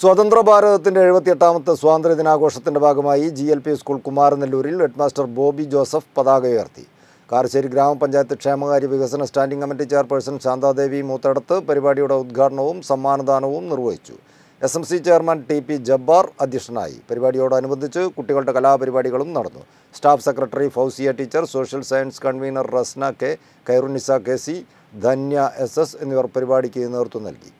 സ്വതന്ത്ര ഭാരതത്തിൻ്റെ എഴുപത്തിയെട്ടാമത്തെ സ്വാതന്ത്ര്യ ദിനാഘോഷത്തിൻ്റെ ഭാഗമായി ജി എൽ പി സ്കൂൾ കുമാരനെല്ലൂരിൽ ഹെഡ്മാസ്റ്റർ ബോബി ജോസഫ് പതാക ഉയർത്തി കാർശ്ശേരി ഗ്രാമപഞ്ചായത്ത് ക്ഷേമകാര്യ വികസന standing committee chairperson Shanthadevi Moothadath പരിപാടിയുടെ ഉദ്ഘാടനവും സമ്മാനദാനവും നിർവഹിച്ചു S M C chairman T P Jabbar അധ്യക്ഷനായി പരിപാടിയോടനുബന്ധിച്ച് കുട്ടികളുടെ കലാപരിപാടികളും നടന്നു staff secretary Fousiya teacher social science convener Rasna K Khairunisa K C Dhanya S S എന്നിവർ പരിപാടിക്ക് നേതൃത്വം നൽകി